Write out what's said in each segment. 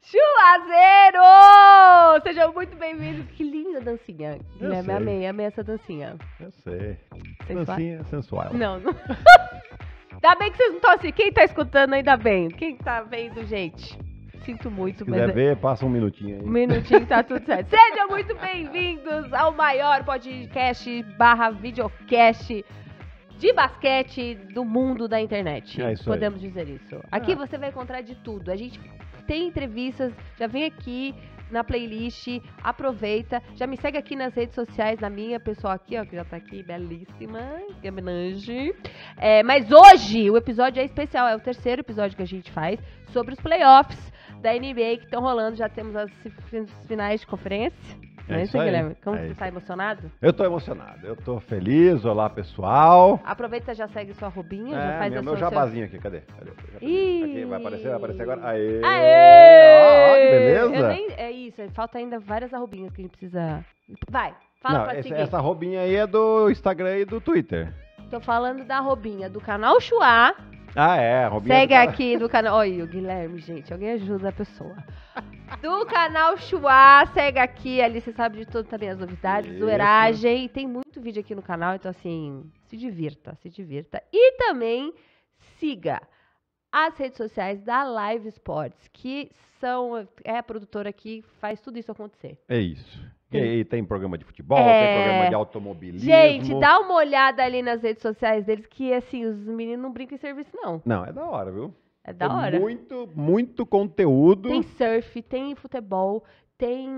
Chuazeiro! Sejam muito bem-vindos. Que linda dancinha. Eu né? Amei, amei essa dancinha. Eu sei. Sensual? Dancinha sensual. Não, não. Ainda bem que vocês não estão assim. Quem tá escutando, ainda bem. Quem tá vendo, gente? Sinto muito, Se mas. É- ver, passa um minutinho aí. Um minutinho, tá tudo certo. Sejam muito bem-vindos ao maior podcast barra videocast de basquete do mundo da internet. É isso podemos aí. dizer isso. Aqui ah. você vai encontrar de tudo. A gente tem entrevistas, já vem aqui, na playlist. Aproveita. Já me segue aqui nas redes sociais, na minha pessoal aqui, ó, que já tá aqui, belíssima. Gaminange. É, é, mas hoje o episódio é especial, é o terceiro episódio que a gente faz sobre os playoffs da NBA que estão rolando. Já temos as finais de conferência não é isso, aí, Guilherme? Como é você está emocionado? Eu estou emocionado, eu estou feliz. Olá, pessoal. Aproveita, já segue sua roubinha, é, já faz meu, a sua... meu jabazinho aqui, cadê? cadê? Ih. Tá aqui, vai aparecer, vai aparecer agora. Aê! Aê! Ó, que beleza! Nem, é isso, é, falta ainda várias arrobinhas que a gente precisa... Vai, fala Não, pra esse, seguir. Essa roubinha aí é do Instagram e do Twitter. Tô falando da robinha do canal Chuá. Ah, é, Segue do... aqui do canal. Olha, o Guilherme, gente, alguém ajuda a pessoa. do canal Chua. Segue aqui, ali você sabe de tudo também as novidades, zoeiragem. Tem muito vídeo aqui no canal, então assim, se divirta, se divirta. E também siga as redes sociais da Live Sports, que são é a produtora que faz tudo isso acontecer. É isso. E aí, tem programa de futebol, é... tem programa de automobilismo. Gente, dá uma olhada ali nas redes sociais deles, que assim, os meninos não brincam em serviço, não. Não, é da hora, viu? É da tem hora. Muito, muito conteúdo. Tem surf, tem futebol, tem.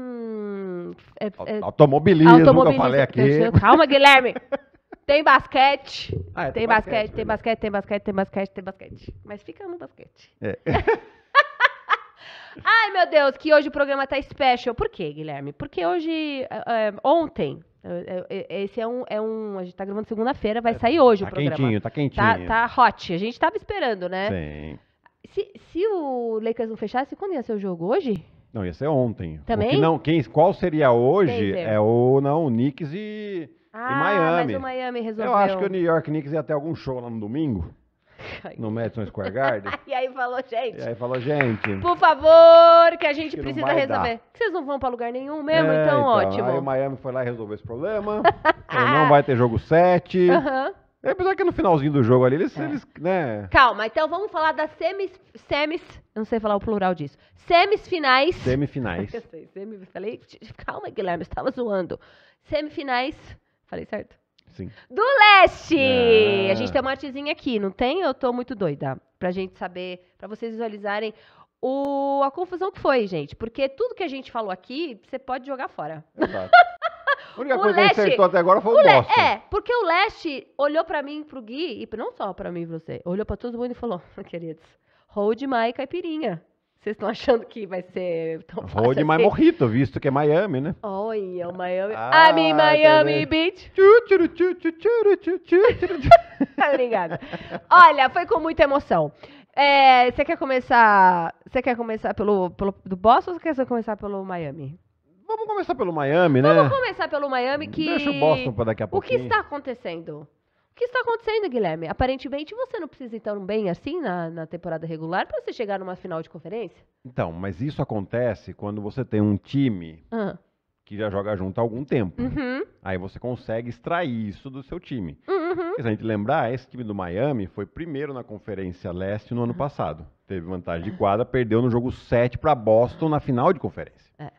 É, é, automobilismo, que eu falei aqui. Calma, Guilherme! Tem basquete. Ah, é, tem, tem, basquete, basquete tem basquete, tem basquete, tem basquete, tem basquete. Mas fica no basquete. É. Ai, meu Deus, que hoje o programa tá special. Por quê, Guilherme? Porque hoje, é, é ontem, é, é, esse é um, é um. A gente tá gravando segunda-feira, vai sair hoje tá o programa. Tá, tá quentinho, tá quentinho. Tá, tá hot. A gente tava esperando, né? Sim. Se, se o Lakers não fechasse, quando ia ser o jogo? Hoje? Não, ia ser ontem. Também? que não, quem, qual seria hoje Denver. é o, não, o Knicks e, ah, e Miami. mas o Miami resolveu. Eu acho que o New York Knicks ia ter algum show lá no domingo. No Madison Square Garden. e aí falou, gente. E aí falou, gente. Por favor, que a gente que precisa resolver. Dar. Vocês não vão pra lugar nenhum mesmo, é, então, então, ótimo. Aí o Miami foi lá e resolveu esse problema. então não vai ter jogo 7. Aham. Uh -huh. É, apesar que no finalzinho do jogo ali, eles, é. eles né... Calma, então vamos falar das semis, semis... Não sei falar o plural disso. Semifinais. Semifinais. Eu sei, semi, falei... Calma, Guilherme, estava zoando. Semifinais... Falei certo? Sim. Do Leste! Ah. A gente tem uma artezinha aqui, não tem? Eu tô muito doida. Pra gente saber, pra vocês visualizarem o, a confusão que foi, gente. Porque tudo que a gente falou aqui, você pode jogar fora. Exato. A única o coisa leste, que acertou até agora foi o, o le... É, porque o Leste olhou para mim, pro Gui, e não só para mim e você, olhou para todo mundo e falou, queridos, hold my caipirinha. Vocês estão achando que vai ser tão fácil Hold assim? my morrito, visto que é Miami, né? Olha, o Miami... Ah, I'm in Miami Beach. Obrigada. Olha, foi com muita emoção. É, você quer começar. Você quer começar pelo, pelo do Boston ou você quer começar pelo Miami? Vamos começar pelo Miami, né? Vamos começar pelo Miami que. Deixa o Boston para daqui a pouco. O que está acontecendo? O que está acontecendo, Guilherme? Aparentemente você não precisa ir tão bem assim na, na temporada regular para você chegar numa final de conferência? Então, mas isso acontece quando você tem um time uhum. que já joga junto há algum tempo. Uhum. Aí você consegue extrair isso do seu time. Uhum. uhum. Se a gente lembrar, esse time do Miami foi primeiro na Conferência Leste no ano ah. passado. Teve vantagem de quadra, perdeu no jogo 7 para Boston na final de conferência. É.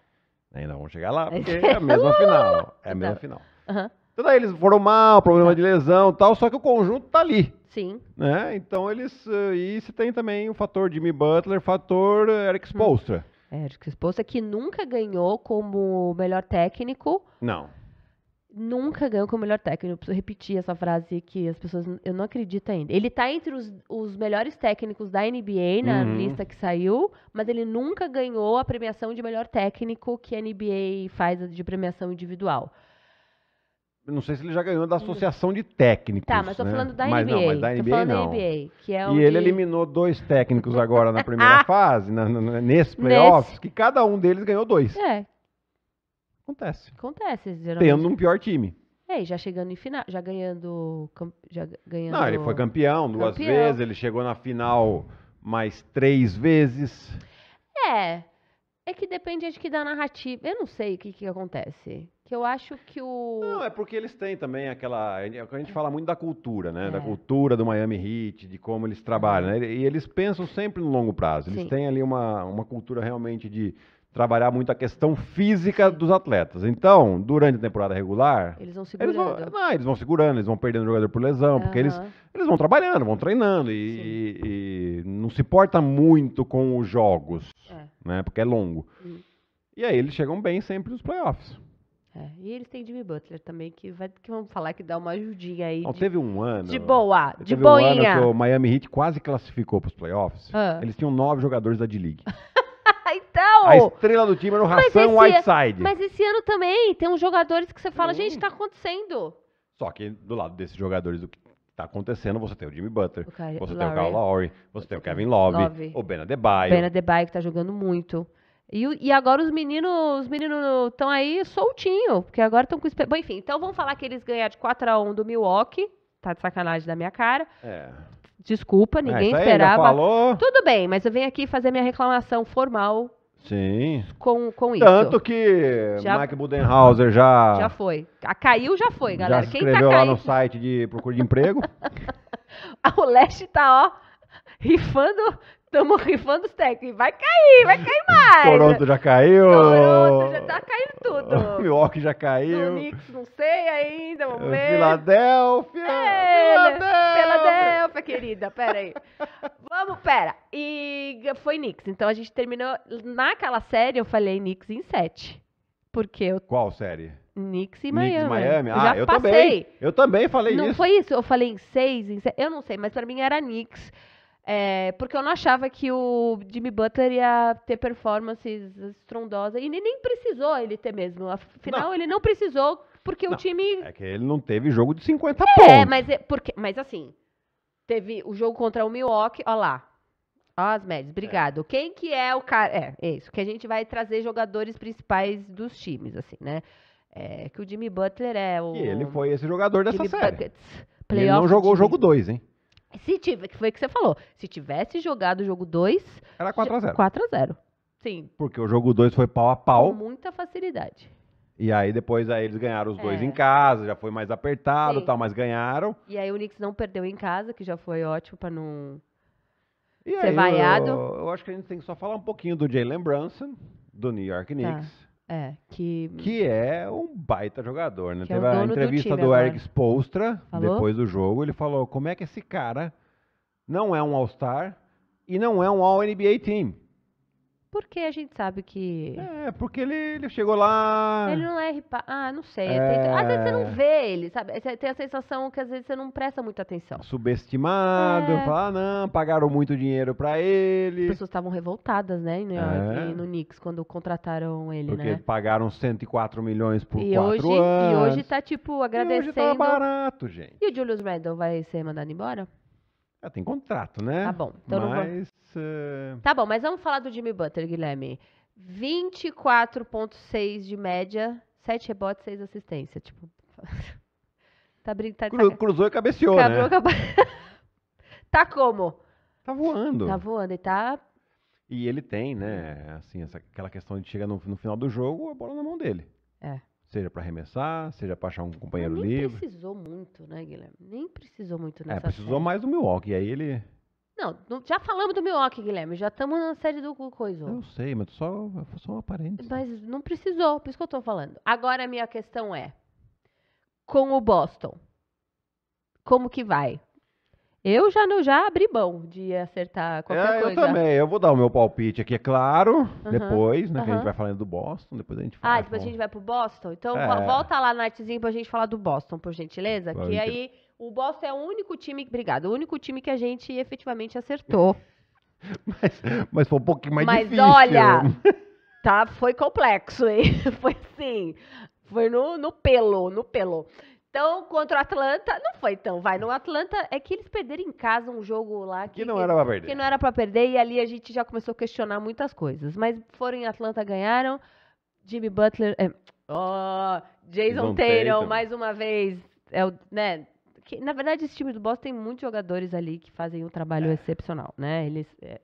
Né? Ainda vamos chegar lá, é porque é a mesma final. Então é a mesma tá. final. Uhum. Então daí eles foram mal, problema de lesão tal, só que o conjunto tá ali. Sim. Né? Então eles. Eh, e se tem também o fator Jimmy Butler, fator eh, Eric Spolstra. Hum. Eric Spolstra que nunca ganhou como melhor técnico. Não nunca ganhou como melhor técnico. Eu preciso repetir essa frase que as pessoas eu não acredito ainda. Ele está entre os, os, melhores técnicos da NBA na uhum. lista que saiu, mas ele nunca ganhou a premiação de melhor técnico que a NBA faz de premiação individual. não sei se ele já ganhou da associação de técnicos. Tá, mas estou né? falando da NBA. Mas não, mas da NBA tô falando não. NBA, que é onde... E ele eliminou dois técnicos agora na primeira fase, na, na, nesse playoffs, Nesse... que cada um deles ganhou dois. É, Acontece. Acontece, geralmente. Tendo um pior time. É, e já chegando em final, já ganhando, já ganhando. Não, ele foi campeão duas campeão. vezes, ele chegou na final mais três vezes. É, é que depende de que da narrativa. Eu não sei o que, que acontece. Que eu acho que o. Não, é porque eles têm também aquela. É a gente fala muito da cultura, né? É. Da cultura do Miami Heat, de como eles trabalham. Né? E eles pensam sempre no longo prazo. Eles Sim. têm ali uma, uma cultura realmente de trabalhar muito a questão física dos atletas. Então, durante a temporada regular. Eles vão segurando. Eles vão, não, ah, eles vão segurando, eles vão perdendo jogador por lesão, uhum. porque eles, eles vão trabalhando, vão treinando e, e, e não se porta muito com os jogos, é. né? Porque é longo. Uhum. E aí eles chegam bem sempre nos playoffs. É, e eles têm Jimmy Butler também, que, vai, que vamos falar que dá uma ajudinha aí. Não, de, teve um ano. De boa, de teve boinha. Um ano que o Miami Heat quase classificou para os playoffs. Ah. Eles tinham nove jogadores da D-League. Então, a estrela do time era o Hassan Whiteside. Mas esse ano também tem uns jogadores que você fala, hum. gente, tá acontecendo. Só que do lado desses jogadores do que tá acontecendo, você tem o Jimmy Butler, o você Larry. tem o Kyle Lowry, você tem o Kevin Love, Love. o Ben Adebayo. Ben Adebayo que tá jogando muito. E, e, agora os meninos os meninos estão aí soltinho, porque agora estão com... Bom, enfim, então vamos falar que eles ganharam de 4 a 1 do Milwaukee. Tá de sacanagem da minha cara. É. Desculpa, ah, ninguém é, esperava. Tudo bem, mas eu venho aqui fazer minha reclamação formal Sim. Com, com isso. Tanto que já, Mike Budenhauser já. Já foi. A caiu, já foi, galera. Já escreveu Quem tá lá caindo... no site de procura de emprego. o Leste tá, ó, rifando estamos rifando os técnicos. Vai cair, vai cair mais. Toronto já caiu. Toronto já tá caindo tudo. Milwaukee já caiu. O Knicks, não sei ainda, vamos é, ver. Filadélfia. É, Filadélfia. Filadélfia, querida, pera aí. vamos, pera. E foi Knicks. Então a gente terminou, naquela série eu falei Knicks em sete, Porque eu... Qual série? Knicks e Miami. Knicks, Miami. Ah, já eu passei. também. Eu também falei não isso. Não foi isso? Eu falei em seis, em seis. Eu não sei, mas pra mim era Knicks. É, porque eu não achava que o Jimmy Butler ia ter performances estrondosas. E nem, precisou ele ter mesmo. Afinal, não. ele não precisou, porque não. o time. É que ele não teve jogo de 50 é, pontos. É, mas, é, porque, mas assim. Teve o jogo contra o Milwaukee. Ó lá. Ó as médias. É. Obrigado. É. Quem que é o cara. É, é isso. Que a gente vai trazer jogadores principais dos times, assim, né? É, que o Jimmy Butler é o. E ele foi esse jogador dessa série. Buckets, ele não jogou o jogo 2, hein? Se tiver, que foi o que você falou. Se tivesse jogado o jogo 2. Era 4x0. 4x0. Sim. Porque o jogo 2 foi pau a pau. Com muita facilidade. E aí depois aí eles ganharam os é. dois em casa, já foi mais apertado e tal, mas ganharam. E aí o Knicks não perdeu em casa, que já foi ótimo para não e ser aí, vaiado. Eu, eu, acho que a gente tem que só falar um pouquinho do Jalen Brunson, do New York Knicks. Tá. É, que... que é um baita jogador, né? Que é Teve é a entrevista do, do Eric Spolstra, depois do jogo, ele falou como é que esse cara não é um All-Star e não é um All-NBA Team. Porque a gente sabe que. É, porque ele, ele chegou lá. Ele não é ripa. Ah, não sei. É... Às vezes você não vê ele, sabe? Você tem a sensação que às vezes você não presta muita atenção. Subestimado, é... falar, ah, não, pagaram muito dinheiro pra ele. As pessoas estavam revoltadas, né, em New York, é... no Knicks, quando contrataram ele, porque né? Porque pagaram 104 milhões por e quatro hoje, anos. Tá, tipo, e hoje tá, tipo, agradecendo. E hoje tá barato, gente. E o Julius Randle vai ser mandado embora? Ah, tem contrato, né? Tá bom. Então Mas... não vou... Tá bom, mas vamos falar do Jimmy Butler, Guilherme. 24,6 de média, 7 rebotes, 6 assistências. Tipo. tá brincando. Tá... cruzou e cabeceou, Cabrou, né? tá como? Tá voando. Tá voando e tá. E ele tem, né? Assim, essa, aquela questão de chegar no, no final do jogo, a bola na mão dele. É. Seja para arremessar, seja para achar um companheiro livre. Nem precisou muito, né, Guilherme? Nem precisou muito é, nessa É, precisou série. mais do Milwaukee. E aí ele não, já falamos do Milwaukee, Guilherme. Já estamos na série do Coiso. Eu sei, mas só, só um aparente. Mas não precisou, por isso que eu estou falando. Agora a minha questão é: com o Boston, como que vai? Eu já não já abri mão de acertar qualquer é, coisa. Eu também, eu vou dar o meu palpite aqui, é claro, depois, né, que a gente vai falando do Boston, depois a gente ah, fala. Ah, depois a gente vai pro Boston? Então é. volta lá na artezinha pra gente falar do Boston, por gentileza, claro que aí... O Boston é o único time, obrigado, o único time que a gente efetivamente acertou. Mas, mas foi um pouquinho mais mas difícil. Mas olha, tá, foi complexo, hein? Foi sim, foi no, no pelo, no pelo. Então, contra o Atlanta, não foi tão, vai. No Atlanta é que eles perderam em casa um jogo lá que, que não era para perder. Que não era para perder e ali a gente já começou a questionar muitas coisas. Mas foram em Atlanta, ganharam. Jimmy Butler, é, oh, Jason Taylor, mais uma vez, é o, né, que, na verdade, esse time do Boston tem muitos jogadores ali que fazem um trabalho é. excepcional, né? Eles é,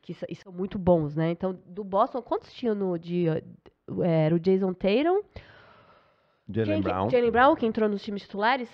que e são muito bons, né? Então, do Boston, quantos tinham no de eh, é, era o Jason Tatum? Jalen Brown. Jalen Brown, que entrou nos times titulares?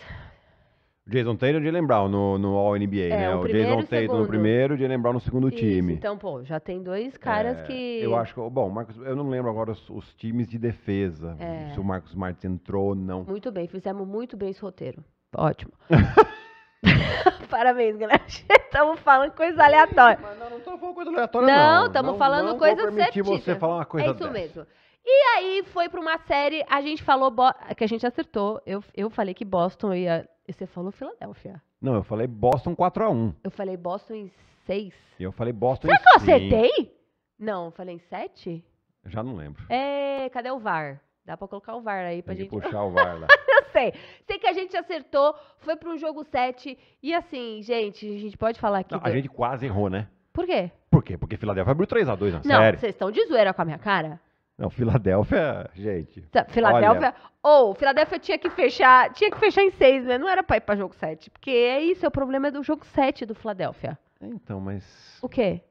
Jason Taylor e Jalen Brown no, no All-NBA, é, né? O, o Jason Taylor no primeiro, o Jalen Brown no segundo Isso, time. Então, pô, já tem dois caras é, que... Eu acho que... Bom, Marcos, eu não lembro agora os, os times de defesa. É. Se o Marcos Martins entrou ou não. Muito bem, fizemos muito bem esse roteiro. Ótimo. Parabéns, galera. Estamos falando coisa aleatória. Mas não, não estamos falando coisa aleatória, não. Não, estamos falando não coisa vou você falar uma coisa É isso dessa. mesmo. E aí foi para uma série, a gente falou que a gente acertou. Eu, eu falei que Boston ia. E você falou Filadélfia. Não, eu falei Boston 4x1. Eu falei Boston em 6. Eu falei Boston Será em 5. Será que eu acertei? Não, eu falei em 7? Já não lembro. É, cadê o VAR? Dá para colocar o VAR aí para a gente. Que puxar o VAR lá sei. Sei que a gente acertou, foi para um jogo 7. E assim, gente, a gente pode falar aqui. Não, a gente quase errou, né? Por quê? Por quê? Porque Filadélfia abriu 3x2 na não, série. Não, vocês estão de zoeira com a minha cara? Não, Filadélfia, gente. Tá, Filadélfia. Ou, oh, Filadélfia tinha que fechar. Tinha que fechar em 6, né? Não era pra ir pra jogo 7. Porque é isso, é o problema é do jogo 7 do Filadélfia. Então, mas. O quê?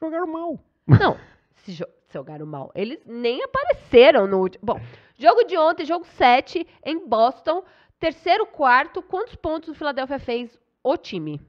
Jogaram mal. Não, se jogaram mal. Eles nem apareceram no último. Bom, jogo de ontem, jogo 7 em Boston, terceiro quarto. Quantos pontos o Philadelphia fez o time?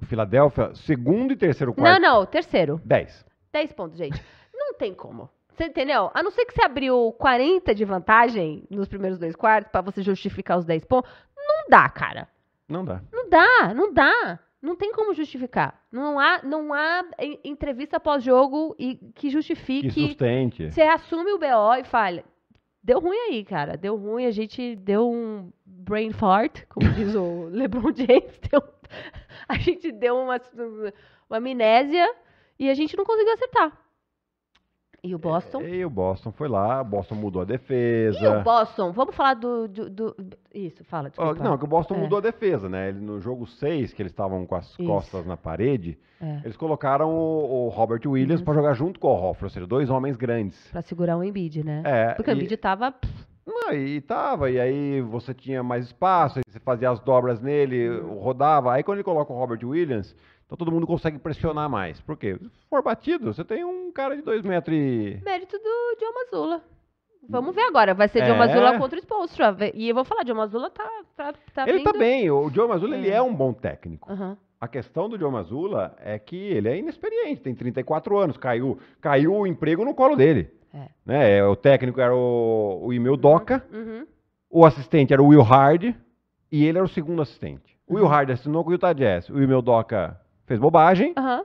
O Philadelphia, segundo e terceiro quarto. Não, não, terceiro. 10. 10 pontos, gente. Não tem como. Você entendeu? A não ser que você abriu 40 de vantagem nos primeiros dois quartos para você justificar os 10 pontos, não dá, cara. Não dá. Não dá, não dá. Não tem como justificar. Não há, não há eh, entrevista pós-jogo e que justifique. Que sustente. Você assume o BO e fala. Deu ruim aí, cara. Deu ruim, a gente deu um brain fart, como diz o LeBron James. Deu... a gente deu uma, uma amnésia e a gente não conseguiu acertar. E o Boston? E, e o Boston foi lá, o Boston mudou a defesa. E o Boston? Vamos falar do. do, do isso, fala. Desculpa. Não, que o Boston é. mudou a defesa, né? Ele, no jogo 6, que eles estavam com as isso. costas na parede, é. eles colocaram o, o Robert Williams uhum. para jogar junto com o Hoffman, ou seja, dois homens grandes. Para segurar o Embiid, né? É. Porque e... o Embiid tava. Não, e tava, e aí você tinha mais espaço, você fazia as dobras nele, uhum. rodava. Aí quando ele coloca o Robert Williams, então todo mundo consegue pressionar mais. Por quê? Se for batido, você tem um cara de 2 metros e... Mérito do John Mazula. Vamos ver agora. Vai ser é. John Mazula contra o Spolstra. E eu vou falar, John Mazula tá, tá, tá Ele vindo... tá bem. O John Mazula, é. ele é um bom técnico. Uhum. A questão do John Mazula é que ele é inexperiente, tem 34 anos, caiu, caiu o emprego no colo dele. É. Né? É, o técnico era o, o Emil Doca, uhum. uhum. o assistente era o Will Hard, e ele era o segundo assistente. O Will uhum. Hard assinou com o Utah Jazz, o Emil Doca fez bobagem. estava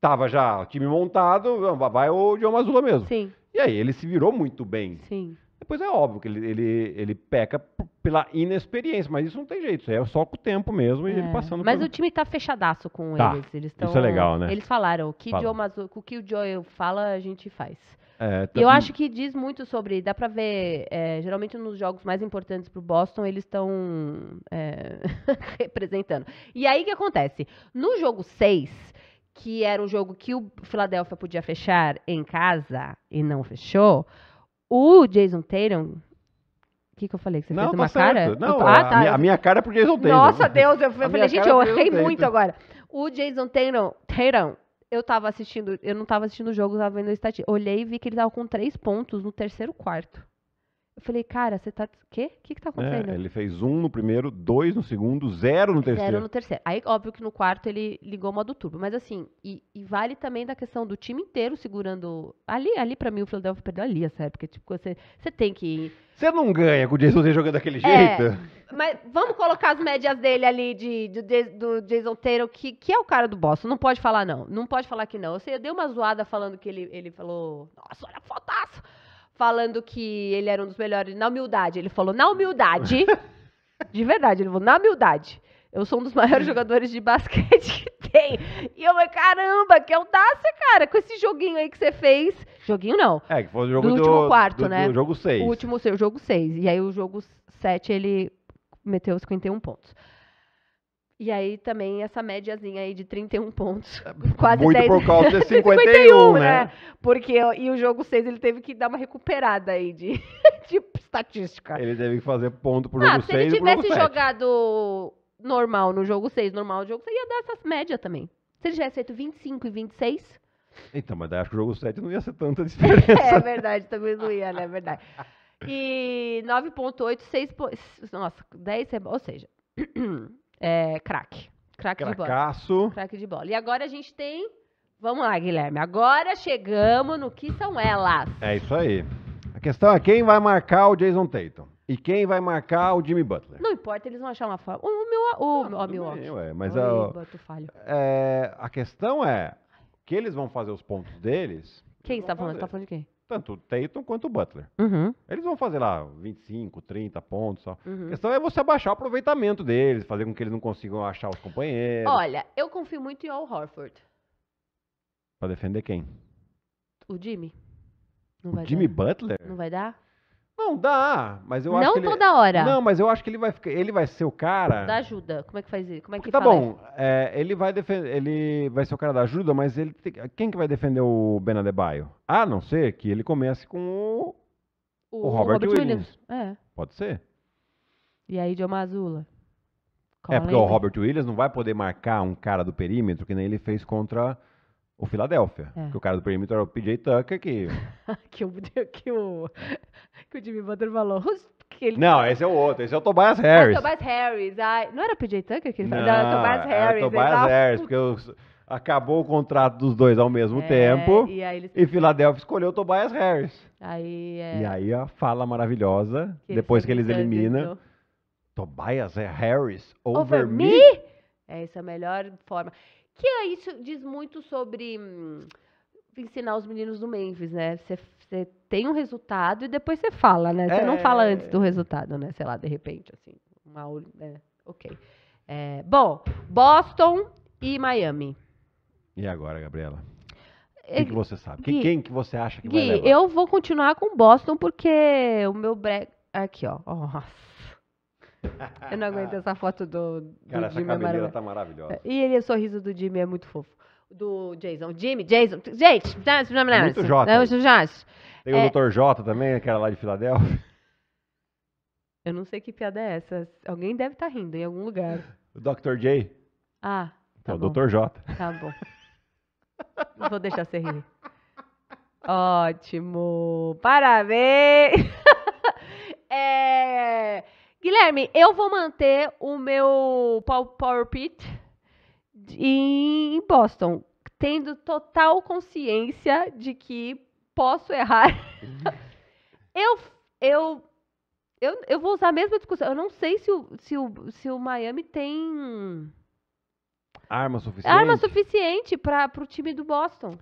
Tava já o time montado, vai o João Mazula mesmo. Sim. E aí ele se virou muito bem. Sim. Depois é óbvio que ele, ele, ele peca pela inexperiência, mas isso não tem jeito. Isso é só com o tempo mesmo e É. ele passando Mas pelo- o time tá fechadaço com Tá. eles. eles tão- Isso é legal, né? Eles falaram, o que, Fala. Joe o que o Joe fala, a gente faz. É, tá... Eu acho que diz muito sobre. Dá pra ver. É, geralmente nos jogos mais importantes pro Boston, eles estão é, representando. E aí o que acontece? No jogo 6, que era um jogo que o Philadelphia podia fechar em casa e não fechou, o Jason Tatum o que, que eu falei? Que você não, fez uma tá cara? Não, tô... ah, tá. a, minha, a minha cara é pro Jason Tatum. Nossa, Deus, eu, eu falei, gente, eu errei muito agora. O Jason Tatum, Tatum eu tava assistindo, eu não tava assistindo o jogo, tava vendo a estatística. Olhei e vi que ele tava com três pontos no terceiro quarto. Eu falei, cara, você tá. Quê? O que, que tá é, acontecendo? É, ele fez um no primeiro, dois no segundo, zero no terceiro. Zero no terceiro. Aí, óbvio que no quarto ele ligou o modo turbo. Mas assim, e, e vale também da questão do time inteiro segurando. Ali, ali pra mim, o Philadelphia perdeu ali essa Porque, Tipo, você, você tem que. Você não ganha com o Jason Taylor jogando daquele é, jeito. É, mas vamos colocar as médias dele ali de, de, de do Jason Taylor, que, que é o cara do Boston. Não pode falar não. Não pode falar que não. Eu, sei, eu dei uma zoada falando que ele, ele falou, nossa, olha a fotaço falando que ele era um dos melhores na humildade. Ele falou, na humildade. de verdade, ele falou, na humildade. Eu sou um dos maiores jogadores de basquete que tem. E eu falei, caramba, que audácia, cara, com esse joguinho aí que você fez. Joguinho não. É, que foi o jogo do, do último quarto, do, né? Do jogo 6. O último, o jogo 6. E aí o jogo 7 ele meteu 51 pontos. E aí também essa médiazinha aí de 31 pontos. É, Quase Muito 10. por causa de 51, 51 né? né? Porque e o jogo 6 ele teve que dar uma recuperada aí de, de estatística. Ele teve que fazer ponto pro ah, jogo 6 se ele tivesse jogado normal no jogo 6, normal no jogo 6, ia dar essas médias também. Se ele tivesse feito 25 e 26... Então, mas daí acho que o jogo 7 não ia ser tanta diferença. é verdade, também não ia, né? É verdade. E 9.8, 6... Nossa, 10... Ou seja... É, craque. Craque de bola. Cracaço. Craque de bola. E agora a gente tem. Vamos lá, Guilherme. Agora chegamos no que são elas. É isso aí. A questão é quem vai marcar o Jason Tatum. E quem vai marcar o Jimmy Butler? Não importa, eles vão achar uma forma. O meu, o, ah, o meu Milwaukee. Ué, mas Oi, a, bato, é, a questão é que eles vão fazer os pontos deles. Quem está falando? Está falando de quem? tanto o Tatum quanto o Butler. Uhum. Eles vão fazer lá 25, 30 pontos. Só. Uhum. A questão é você abaixar o aproveitamento deles, fazer com que eles não consigam achar os companheiros. Olha, eu confio muito em Al Horford. Pra defender quem? O Jimmy. Não o Jimmy dar. Butler? Não vai dar? Não, dá, mas eu não acho que Não toda ele... hora. Não, mas eu acho que ele vai ficar, ele vai ser o cara... Da ajuda, como é que faz isso? Como é que Tá bom, é, ele vai defender, ele vai ser o cara da ajuda, mas ele tem... quem que vai defender o Ben Adebayo? A não ser que ele comece com o, o, o Robert, Robert, Williams. Williams. É. Pode ser. E aí, de Mazula? é, porque lembra? o Robert Williams não vai poder marcar um cara do perímetro, que nem ele fez contra o Philadelphia. É. Que o cara do perímetro era é o PJ Tucker, que. que, o, que, o, que o Jimmy Butler falou. Ele... Não, esse é o outro, esse é o Tobias ah, Harris. Tobias Harris. Ah, não era o PJ Tucker que ele falou? Não, não era o Tobias Harris. Era o Tobias tava... Harris, porque os, acabou o contrato dos dois ao mesmo é, tempo. E, aí eles... e Filadélfia escolheu o Tobias Harris. Aí, é... E aí a fala maravilhosa, que depois que eles eliminam. Tobias Harris over, over me? me? Essa é, é a melhor forma. Que aí é isso diz muito sobre hum, ensinar os meninos do Memphis, né? Você tem um resultado e depois você fala, né? Você é... não fala antes do resultado, né? Sei lá, de repente, assim. Uma né? Ok. É, bom, Boston e Miami. E agora, Gabriela? O que, você sabe? Gui, quem que você acha que Gui, vai levar? Eu vou continuar com Boston porque o meu Aqui, ó. Nossa. Eu não aguento essa foto do, do Cara, essa cabeleira é tá maravilhosa. É, e ele, o sorriso do Jimmy é muito fofo. Do Jason. Jimmy, Jason. Gente, tá, tá, tá, é muito Jota. É, Tem é... o Dr. J também, que era lá de Filadélfia. Eu não sei que piada é essa. Alguém deve estar tá rindo em algum lugar. O Dr. J. Ah. Tá o Dr. J. Tá bom. Não vou deixar você rir. Ótimo. Parabéns. é. Guilherme, eu vou manter o meu Power Pit em Boston, tendo total consciência de que posso errar. eu, eu, eu, eu vou usar a mesma discussão. Eu não sei se o, se o, se o Miami tem arma suficiente, arma suficiente para o time do Boston.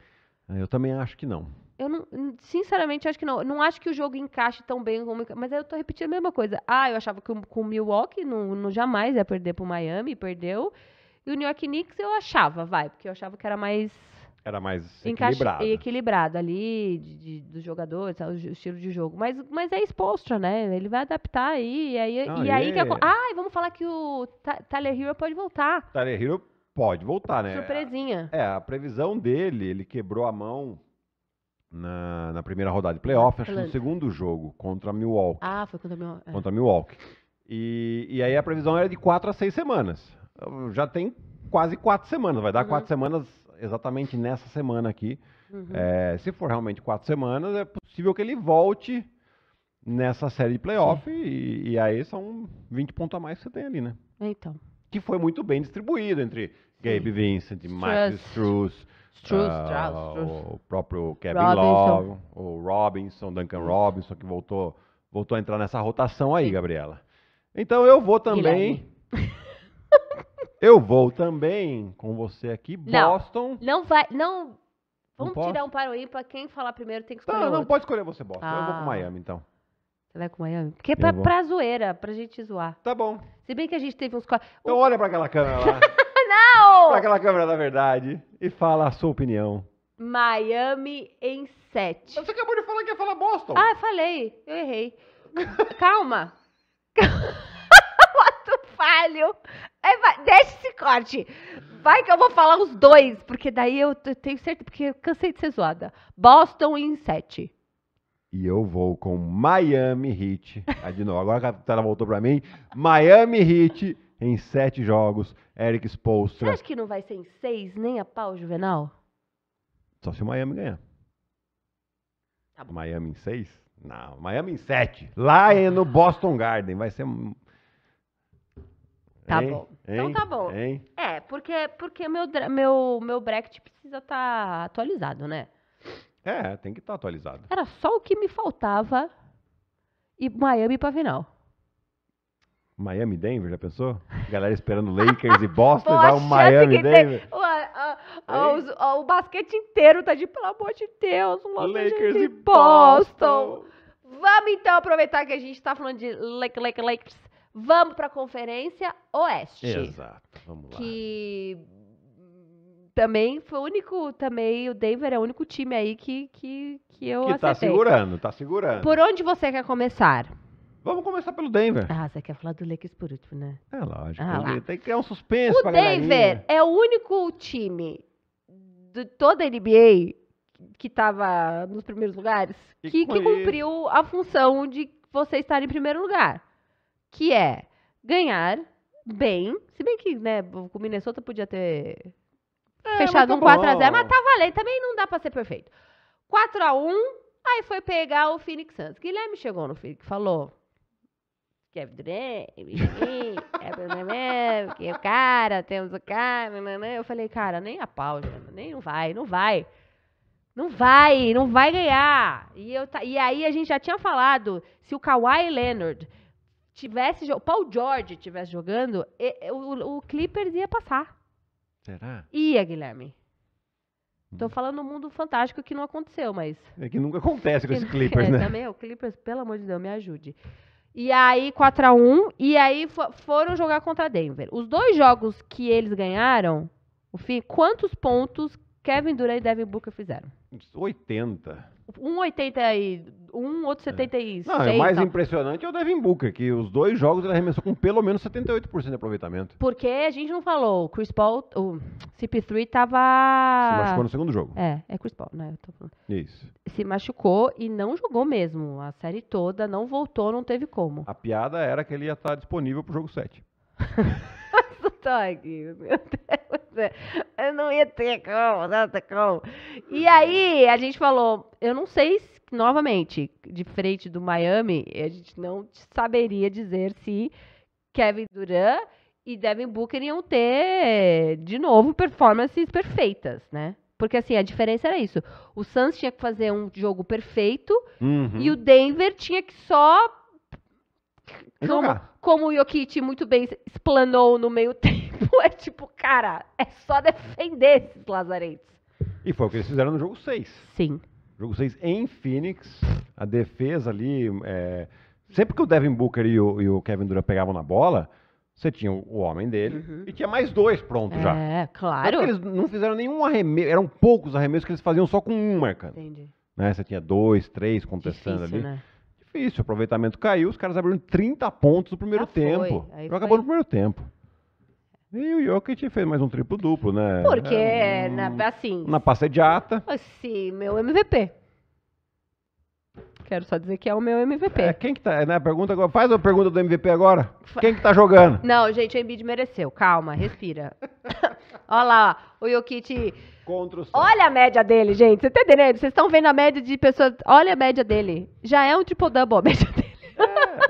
Eu também acho que não. Eu não, sinceramente, acho que não. Não acho que o jogo encaixe tão bem como. Mas eu tô repetindo a mesma coisa. Ah, eu achava que com o Milwaukee não, não jamais ia perder pro Miami, perdeu. E o New York Knicks eu achava, vai, porque eu achava que era mais. Era mais equilibrado. equilibrado ali, de, de, dos jogadores, o estilo de jogo. Mas, mas é exposto, né? Ele vai adaptar aí. E aí, e aí é... que a... Ah, vamos falar que o Tyler Hero pode voltar. Tyler Hero pode voltar, né? Surpresinha. É, a previsão dele, ele quebrou a mão na, na primeira rodada de playoff, acho que no segundo jogo, contra Milwaukee. Ah, foi contra Milwaukee. É. Contra Milwaukee. E, e aí a previsão era de quatro a seis semanas. Já tem quase quatro semanas, vai dar uhum. quatro semanas exatamente nessa semana aqui. Uhum. É, se for realmente quatro semanas, é possível que ele volte nessa série de playoff e, e, aí são 20 pontos a mais que você tem ali, né? Então. Que foi muito bem distribuído entre Sim. Gabe Vincent, Max Struz, uh, O próprio Kevin Robinson. Love, o Robinson, Duncan Robinson, que voltou, voltou a entrar nessa rotação aí, Gabriela. Então eu vou também. eu vou também com você aqui, Boston. Não, não vai. Não. Vamos não tirar um para o Quem falar primeiro tem que escolher. Não, não, outro. pode escolher você, Boston. Ah. Eu vou com ah. Miami, então. Você vai com Miami? Porque é pra, pra, zoeira, pra gente zoar. Tá bom. Se bem que a gente teve uns. Então olha pra aquela câmera lá. para aquela câmera da verdade e fala a sua opinião. Miami em 7. Você acabou de falar que ia falar Boston. Ah, falei. Eu errei. Calma. Quanto falho. É, vai, deixa esse corte. Vai que eu vou falar os dois, porque daí eu tenho certeza, porque eu cansei de ser zoada. Boston em 7. E eu vou com Miami Heat. Ah, de novo, agora que ela voltou para mim. Miami Heat em sete jogos, Eric Spolstra. Você acha que não vai ser em seis, nem a pau, Juvenal? Só se o Miami ganhar. Tá Miami em seis? Não, Miami em sete. Lá é no Boston Garden. Vai ser. Tá hein? bom. Hein? Então tá bom. Hein? É, porque, porque meu, meu, meu bracket precisa estar tá atualizado, né? É, tem que estar tá atualizado. Era só o que me faltava e Miami pra final. Miami Denver, já pensou? Galera esperando Lakers e Boston, vai o Miami Denver. Tem... O, os, o, basquete inteiro tá de, pelo amor de Deus, um Lakers e Boston. Boston. Vamos então aproveitar que a gente tá falando de Lake, Lake, Lakers. Vamos pra Conferência Oeste. Exato, vamos lá. Que também foi o único, também o Denver é o único time aí que, que, que eu que tá acertei. tá segurando, tá segurando. Por onde você quer começar? Vamos começar pelo Denver. Ah, você quer falar do Lakers por último, né? É lógico. Ah, tem que criar um suspense o pra Denver galerinha. é o único time de toda a NBA que estava nos primeiros lugares que, que, cumpriu a função de você estar em primeiro lugar, que é ganhar bem, se bem que, né, o Minnesota podia ter é, fechado tá um 4x0, mas tá valendo, também não dá pra ser perfeito. 4x1, aí foi pegar o Phoenix Suns. Guilherme chegou no Phoenix e falou, Né, né, que é que o cara, temos o cara, né, eu falei, cara, nem a pau, nem não vai, não vai. Não vai, não vai ganhar. E, eu, e aí a gente já tinha falado, se o Kawhi Leonard tivesse, o Paul George tivesse jogando, o, o Clippers ia passar. Será? Ia, Guilherme. Tô hum. falando um mundo fantástico que não aconteceu, mas. É que nunca acontece com que, esse Clippers, é, né? Também, o Clippers, pelo amor de Deus, me ajude. E aí, 4 x 1 E aí foram jogar contra Denver. Os dois jogos que eles ganharam, o fim, quantos pontos Kevin Durant e Devin Booker fizeram? 80. Um 80 e um, outro 76. É. Não, é mais tal. impressionante é o Devin Booker, que os dois jogos ele arremessou com pelo menos 78% de aproveitamento. Porque a gente não falou, o Chris Paul, o CP3 tava... Se machucou no segundo jogo. É, é Chris Paul, né? Isso. Se machucou e não jogou mesmo, a série toda, não voltou, não teve como. A piada era que ele ia estar disponível pro jogo 7. sangue. aqui eu não ia ter como, não ter como. E uhum. aí a gente falou, eu não sei se novamente, de frente do Miami, a gente não saberia dizer se Kevin Durant e Devin Booker iam ter de novo performances perfeitas, né? Porque assim, a diferença era isso. O Suns tinha que fazer um jogo perfeito uhum. e o Denver tinha que só como, como, o Yokichi muito bem explanou no meio tempo, é tipo, cara, é só defender esses lazaretes. E foi o que eles fizeram no jogo 6. Sim. Jogo 6 em Phoenix, a defesa ali. É... Sempre que o Devin Booker e o, e o Kevin Durant pegavam na bola, você tinha o homem dele uhum. e tinha mais dois pronto é, já. É, claro. Mas eles não fizeram nenhum arremesso, eram poucos arremessos que eles faziam só com um marcando. Entendi. Né? Você tinha dois, três contestando Difícil, ali. Né? difícil. O aproveitamento caiu, os caras abriram 30 pontos no primeiro Já ah, tempo. Foi. Aí foi. Acabou no primeiro tempo. E o Jokic fez mais um triplo duplo, né? Porque, é, é, na, assim. Na ata Assim, meu MVP. Quero só dizer que é o meu MVP. É, quem que tá. É, né, pergunta agora, faz a pergunta do MVP agora. Quem que tá jogando? Não, gente, o Embiid mereceu. Calma, respira. Olha lá, o Jokic contra Olha a média dele, gente. Você tá entendendo? Vocês estão vendo a média de pessoas. Olha a média dele. Já é um tipo double a média dele.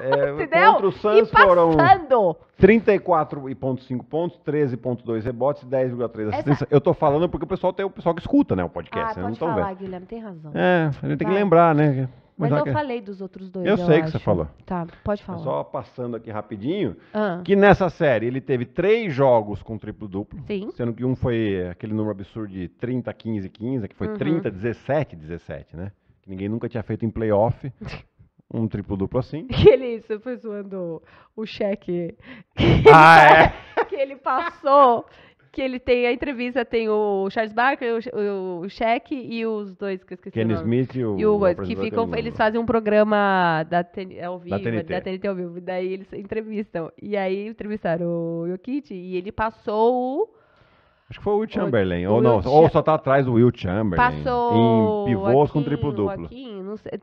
É, é, Contra o Suns foram 34,5 pontos, 13,2 rebotes, 10,3 assistência. Eu tô falando porque o pessoal tem o pessoal que escuta, né? O podcast. Ah, pode não falar, vendo. Guilherme, tem razão. É, a gente Vai. tem que lembrar, né? Mas eu é que... falei dos outros dois. Eu, eu sei eu que você falou. Tá, pode falar. Só passando aqui rapidinho, ah. que nessa série ele teve três jogos com triplo-duplo. Sendo que um foi aquele número absurdo de 30, 15, 15, que foi uhum. 30, 17, 17, né? Que ninguém nunca tinha feito em playoff. um triplo duplo assim. Que ele, você foi zoando o cheque. ah, é? Que ele passou que ele tem a entrevista, tem o Charles Barker, o, o, Sheck e os dois que eu esqueci Ken Smith e o, e o, é o que ficam, eles fazem um programa da TN, ao vivo, da TNT. da TNT ao vivo, daí eles entrevistam. E aí entrevistaram o Jokic e ele passou o Acho que foi o Will Chamberlain. O, ou não, Ch ou só tá atrás do Will Chamberlain. Passou. Em pivôs Joaquim, com triplo-duplo.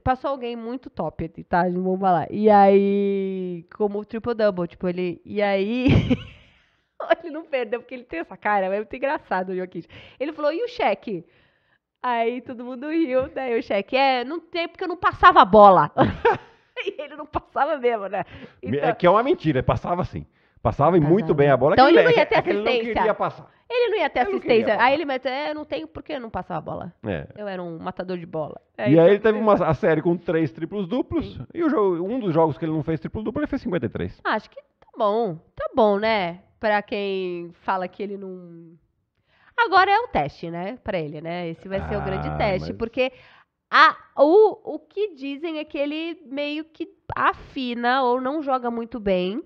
Passou alguém muito top, tá? Vamos falar. E aí. Como triplo-double, tipo, ele. E aí. ele não perdeu, porque ele tem essa cara, é muito engraçado o Joaquim. Ele falou, e o cheque? Aí todo mundo riu, daí né? o cheque, é, não tem porque eu não passava a bola. e ele não passava mesmo, né? Então... É que é uma mentira, passava sim. Passava e muito bem a bola. Então ele não é ia ter assistência. É ele não queria passar. Ele não ia ter assistência. Aí ele meteu, é, não tenho porque eu não passava a bola. É. Eu era um matador de bola. É e aí ele teve uma a série com três triplos duplos. Sim. E jogo, um dos jogos que ele não fez triplo duplo, ele fez 53. Acho que tá bom. Tá bom, né? para quem fala que ele não. Agora é o teste, né? Para ele, né? Esse vai ser ah, o grande ah, teste, mas... porque a, o, o que dizem é que ele meio que afina ou não joga muito bem.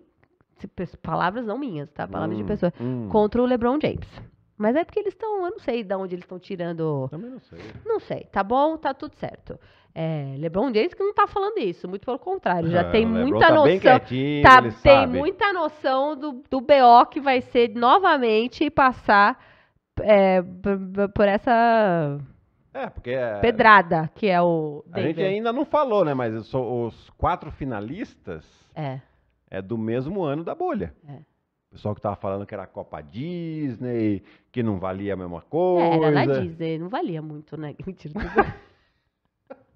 Palavras não minhas, tá? Palavras hum, de pessoa. Hum. Contra o LeBron James. Mas é porque eles estão, eu não sei de onde eles estão tirando. Também não sei. Não sei, tá bom? Tá tudo certo. É, LeBron James que não tá falando isso, muito pelo contrário, já não, é, tem muita tá noção. tá, tem sabe. muita noção do, do BO que vai ser novamente passar é, por essa é, porque é, pedrada que é o A gente ainda não falou, né, mas os quatro finalistas é, é do mesmo ano da bolha. É. O pessoal que tava falando que era a Copa Disney, que não valia a mesma coisa. É, era na Disney, não valia muito, né? Mentira.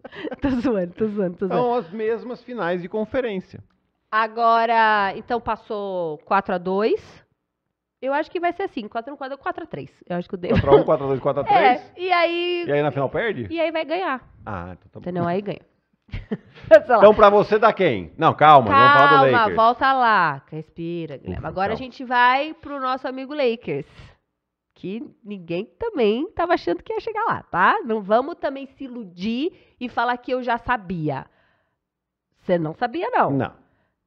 tô zoando, tô zoando, tô zoando. São as mesmas finais de conferência. Agora, então passou 4 x 2 eu acho que vai ser assim, 4x4 4x3. Eu acho que o David. 4x1, 4x2, 4x3. É, e aí. E aí na final perde? E aí vai ganhar. Ah, então tá bom. Entendeu? Aí ganha. então, pra você dá quem? Não, calma, calma vamos falar do Lakers. Calma, volta lá. Respira, Guilherme. Agora calma. a gente vai pro nosso amigo Lakers que ninguém também estava achando que ia chegar lá, tá? Não vamos também se iludir e falar que eu já sabia. Você não sabia, não. Não.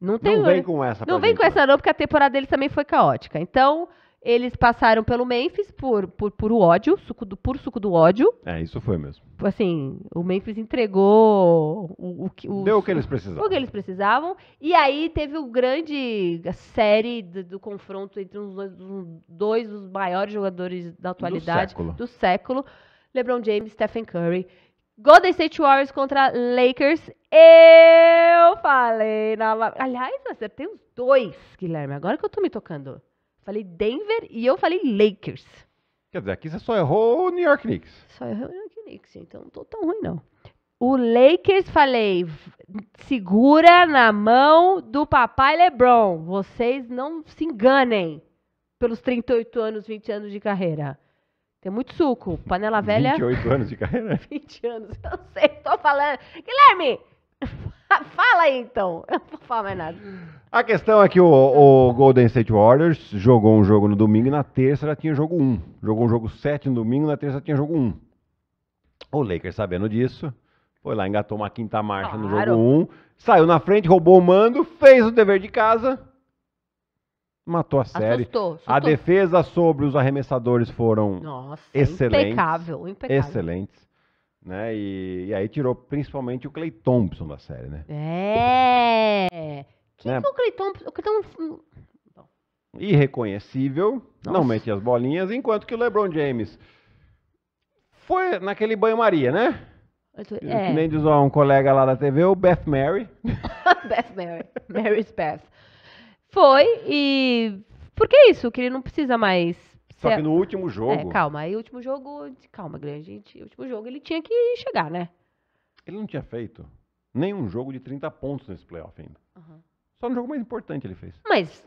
Não, tem, não vem com essa. Não vem gente, com essa, não, porque a temporada deles também foi caótica. Então, eles passaram pelo Memphis por, por, por ódio, suco do, puro suco do ódio. É, isso foi mesmo. Assim, o Memphis entregou o, o, o Deu o que eles precisavam. O que eles precisavam. E aí teve o grande série do, do confronto entre os dois, dois dos maiores jogadores da atualidade do século. do século. LeBron James, Stephen Curry. Golden State Warriors contra Lakers. Eu falei na. Aliás, acertei os dois, Guilherme. Agora que eu tô me tocando. Falei Denver e eu falei Lakers. Quer dizer, aqui você só errou o New York Knicks. Só errou o New York Knicks, então não tô tão ruim não. O Lakers, falei, segura na mão do papai LeBron. Vocês não se enganem pelos 38 anos, 20 anos de carreira. Tem muito suco. Panela velha. 28 anos de carreira? 20 anos, eu sei, tô falando. Guilherme, Fala aí então. Eu não vou falar mais nada. A questão é que o, o, Golden State Warriors jogou um jogo no domingo e na terça já tinha jogo 1. Jogou um jogo 7 no domingo e na terça já tinha jogo 1. O Lakers, sabendo disso, foi lá, engatou uma quinta marcha claro. no jogo 1, saiu na frente, roubou o mando, fez o dever de casa, matou a série. Assustou, assustou. A defesa sobre os arremessadores foram Nossa, excelentes. Impecável, impecável. Excelentes né? E, e aí tirou principalmente o Clay Thompson da série, né? É! Quem né? que é o Clay Thompson? O Clay Irreconhecível, Nossa. não mete as bolinhas, enquanto que o LeBron James foi naquele banho-maria, né? Tô... É. Nem diz um colega lá da TV, o Beth Mary. Beth Mary. Mary's Beth. Foi e. Por que isso? Que ele não precisa mais só é. que no último jogo. É, calma, aí o último jogo. Calma, grande gente. O último jogo ele tinha que chegar, né? Ele não tinha feito nenhum jogo de 30 pontos nesse playoff ainda. Uhum. Só no jogo mais importante ele fez. Mas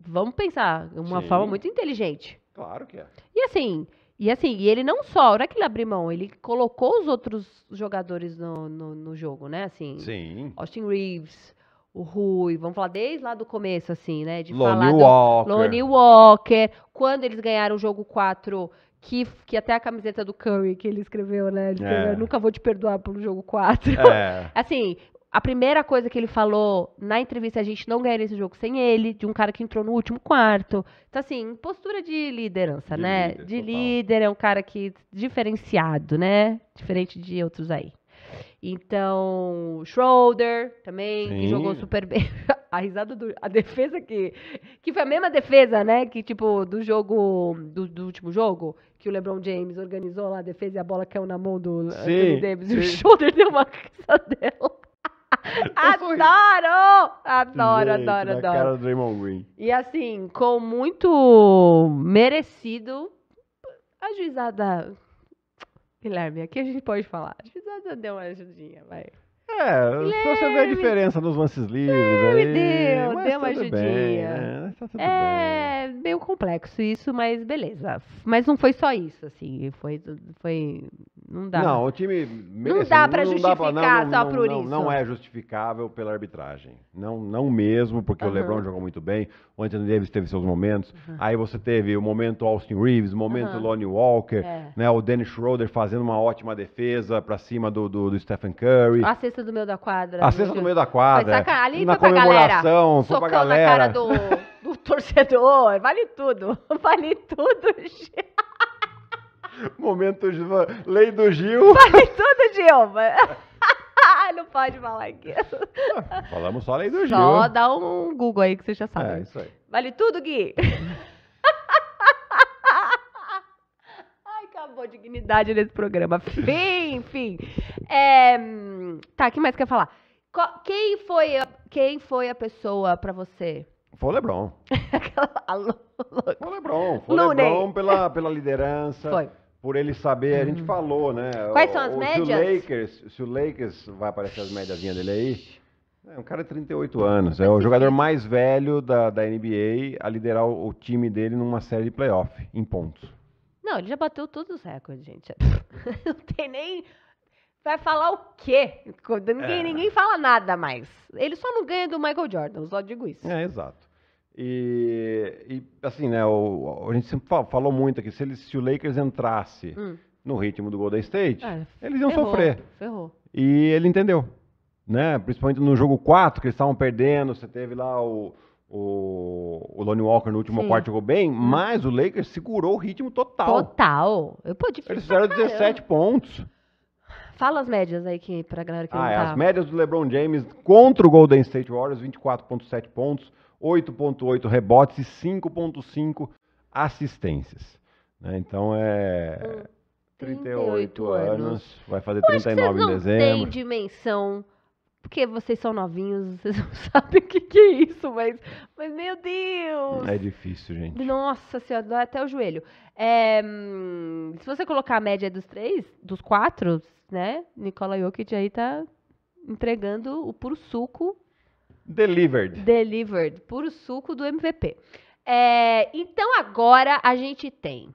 vamos pensar de uma Sim. forma muito inteligente. Claro que é. E assim, e assim, e ele não só, não é que ele abriu mão, ele colocou os outros jogadores no, no, no jogo, né? Assim, Sim. Austin Reeves, o Rui, vamos falar desde lá do começo, assim, né? De Lonnie falar Walker. Lonnie Walker. Quando eles ganharam o jogo 4, que, que até a camiseta do Curry que ele escreveu, né? Ele escreveu, é. nunca vou te perdoar pelo jogo 4. É. assim, a primeira coisa que ele falou na entrevista, a gente não ganharia esse jogo sem ele, de um cara que entrou no último quarto. Então, assim, postura de liderança, de né? Líder, de total. líder, é um cara que diferenciado, né? Diferente de outros aí. Então, Schroeder também, Sim. que jogou super bem. a risada do. A defesa que. Que foi a mesma defesa, né? Que, tipo, do jogo. Do, do último jogo, que o LeBron James organizou lá a defesa e a bola caiu na mão do Sim. Anthony Davis. O Schroeder deu uma risadela. Adoro! Adoro, Gente, adoro, adoro. cara do Draymond Green. E assim, com muito merecido, a juizada Guilherme, aqui a gente pode falar. A gente precisa dar uma ajudinha, vai. É, só você vê a diferença nos lances livres. Leve, aí, deu, mas deu uma ajudinha. Bem, né? tá é bem. meio complexo isso, mas beleza. Mas não foi só isso, assim. Foi. foi não dá. Não, o time. Merece, assim, não dá pra não justificar não, só não, por não, isso. Não é justificável pela arbitragem. Não, não mesmo, porque uhum. o LeBron jogou muito bem. O Anthony Davis teve seus momentos. Uhum. Aí você teve o momento Austin Reeves, o momento uhum. Lonnie Walker, é. né? O Dennis Schroeder fazendo uma ótima defesa pra cima do, do, do Stephen Curry. A sexta cesta ah, do meio da quadra. A cesta do meio da quadra. Saca, ali na foi pra galera. Foi pra galera. cara do, do torcedor. Vale tudo. Vale tudo, Gil. Momento Lei do Gil. Vale tudo, Gil. não pode falar aqui. Ah, falamos só a lei do Gil. Só dá um Google aí que você já sabe. É, isso aí. Vale tudo, Gui. acabou a dignidade nesse programa. Fim, fim. É, tá, o que mais quer falar? Quem foi, a, quem foi a pessoa pra você? Foi o Lebron. Foi o Lebron. Foi o Lebron pela, pela liderança. Foi. Por ele saber, a gente hum. falou, né? Quais o, são as o, médias? Se o, Lakers, se o Lakers vai aparecer as médiazinhas dele aí. É um cara de 38 anos. É o jogador mais velho da, da NBA a liderar o, o time dele numa série de playoff, em pontos. Não, ele já bateu todos os recordes, gente. Não tem nem. Vai falar o quê? Ninguém, é. ninguém fala nada mais. Ele só não ganha do Michael Jordan, só digo isso. É, exato. E, e assim, né, o, a gente sempre falou muito aqui, se, ele, se o Lakers entrasse hum. no ritmo do Golden State, é, eles iam ferrou, sofrer. Ferrou. E ele entendeu. Né? Principalmente no jogo 4, que eles estavam perdendo, você teve lá o, o, o Lonnie Walker no último Sim. quarto jogou bem, mas o Lakers segurou o ritmo total. Total. Eu pô, Eles fizeram 17 pontos. Fala as médias aí que, pra galera que ah, não é, tá. As médias do LeBron James contra o Golden State Warriors, 24.7 pontos, 8.8 rebotes e 5.5 assistências. Né? Então é... 38, hum, 38 anos, vai fazer 39 em dezembro. Não tem dimensão porque vocês são novinhos, vocês não sabem o que, que é isso, mas, mas meu Deus! É difícil, gente. Nossa senhora, dói até o joelho. É, se você colocar a média dos três, dos quatro, né? Nicola Jokic aí tá entregando o puro suco. Delivered. Delivered, puro suco do MVP. É, eh, então agora a gente tem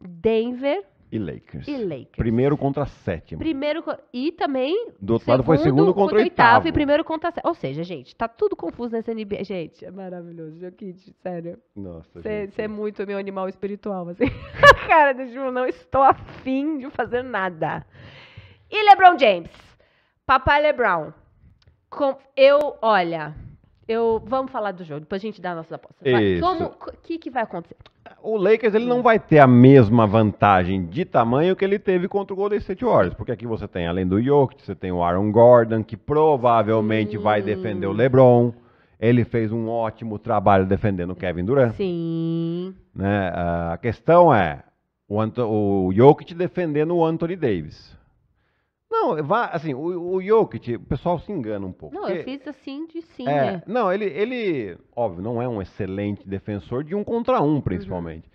Denver e Lakers. E Lakers. Primeiro contra sétimo. Primeiro e também do outro segundo, lado foi segundo contra, contra oitavo. oitavo e primeiro contra sétimo. Ou seja, gente, tá tudo confuso nessa NBA. Gente, é maravilhoso, Jokic, sério. Nossa, Você é muito meu animal espiritual, assim. Cara, do não estou afim de fazer nada. E LeBron James. Papai LeBron. Com, eu, olha, eu vamos falar do jogo, depois a gente dá a nossa aposta. Como o que que vai acontecer? o Lakers ele não vai ter a mesma vantagem de tamanho que ele teve contra o Golden State Warriors, porque aqui você tem além do Jokic, você tem o Aaron Gordon que provavelmente hum. vai defender o LeBron. Ele fez um ótimo trabalho defendendo o Kevin Durant. Sim. Né? Ah, a questão é o, Anto o Jokic defendendo o Anthony Davis. Não, assim, o, o Jokic, o pessoal se engana um pouco. Não, porque, eu fiz assim de sim, é, né? Não, ele, ele, óbvio, não é um excelente defensor de um contra um, uhum. principalmente. Uhum.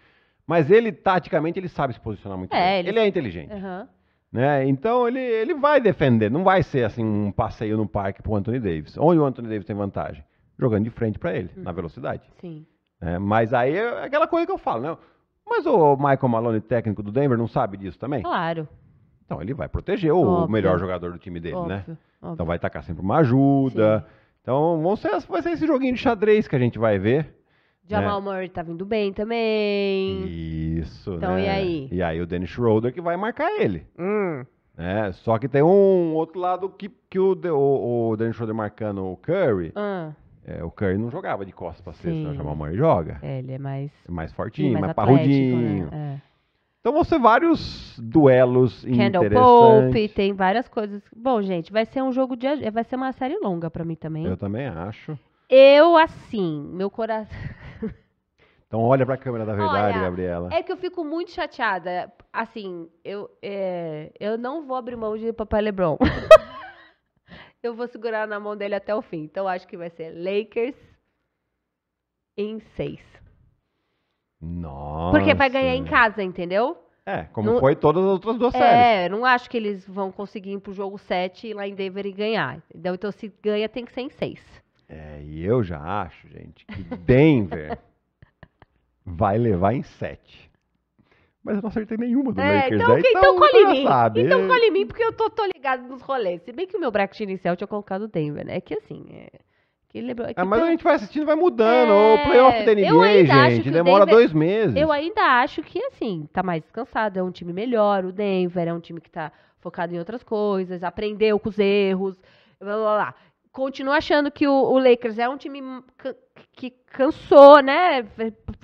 Mas ele, taticamente, ele sabe se posicionar muito é, bem. Ele... ele é inteligente. Uhum. Né? Então ele, ele vai defender, não vai ser assim um passeio no parque pro Anthony Davis. Onde o Anthony Davis tem vantagem? Jogando de frente para ele, uhum. na velocidade. Sim. É, mas aí é aquela coisa que eu falo, né? Mas o Michael Malone, técnico do Denver, não sabe disso também? Claro. Então ele vai proteger óbvio. o melhor jogador do time dele, né? óbvio, né? Óbvio. Então vai tacar sempre uma ajuda. Sim. Então vamos ser, vai ser esse joguinho de xadrez que a gente vai ver. Né? Jamal né? Murray tá vindo bem também. Isso, então, né? e aí? E aí o Dennis Schroeder que vai marcar ele. Hum. É, só que tem um outro lado que, que o, o, o Dennis Schroeder marcando o Curry. Ah. É, o Curry não jogava de costas pra cesta, o Jamal Murray joga. É, ele é mais... É mais fortinho, Sim, mais, mais atlético, parrudinho. Né? É. Então vão ser vários duelos Candle interessantes. Pope, tem várias coisas. Bom, gente, vai ser um jogo de. Vai ser uma série longa para mim também. Eu também acho. Eu, assim, meu coração. Então olha pra câmera da verdade, olha, Gabriela. É que eu fico muito chateada. Assim, eu, é, eu não vou abrir mão de Papai Lebron. eu vou segurar na mão dele até o fim. Então acho que vai ser Lakers em seis. Nossa. Porque vai ganhar em casa, entendeu? É, como não, foi todas as outras duas é, séries. É, não acho que eles vão conseguir ir pro jogo 7 lá em Denver e ganhar. Entendeu? Então, se ganha, tem que ser em 6. É, e eu já acho, gente, que Denver vai levar em 7. Mas eu não acertei nenhuma do é, Lakers. Então, né? então, então colhe em então mim. Sabe. Então colhe em mim, porque eu tô, tô ligado nos rolês. Se bem que o meu bracket inicial tinha colocado Denver, né? É que assim, é... Ele lembrou. É ah, mas a gente vai assistindo, vai mudando. É... O playoff da NBA, gente, demora Denver... dois meses. Eu ainda acho que, assim, tá mais descansado, é um time melhor. O Denver é um time que tá focado em outras coisas, aprendeu com os erros, blá blá blá. Continua achando que o, o Lakers é um time que cansou, né?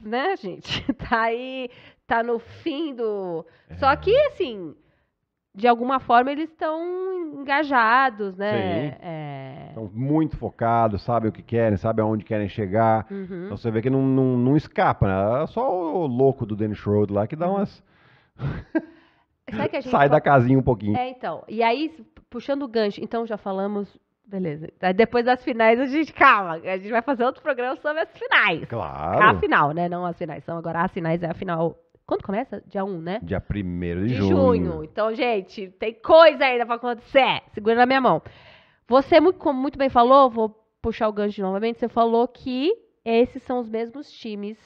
Né, gente? Tá aí, tá no fim do. É. Só que, assim, de alguma forma eles estão engajados, né? Sim. É... Estão muito focados, sabem o que querem, sabem aonde querem chegar. Uhum. Então você vê que não, não, não, escapa, né? É só o louco do Dennis Schroeder lá que dá uhum. umas. Sai da casinha um pouquinho. É, então. E aí, puxando o gancho, então já falamos. Beleza. Aí depois das finais a gente calma. A gente vai fazer outro programa sobre as finais. Claro. É a final, né? Não as finais. São agora as finais, é a final quando começa? Dia 1, né? Dia 1 de, de junho. junho. Então, gente, tem coisa ainda pra acontecer. Segura na minha mão. Você, como muito bem falou, vou puxar o gancho novamente. Você falou que esses são os mesmos times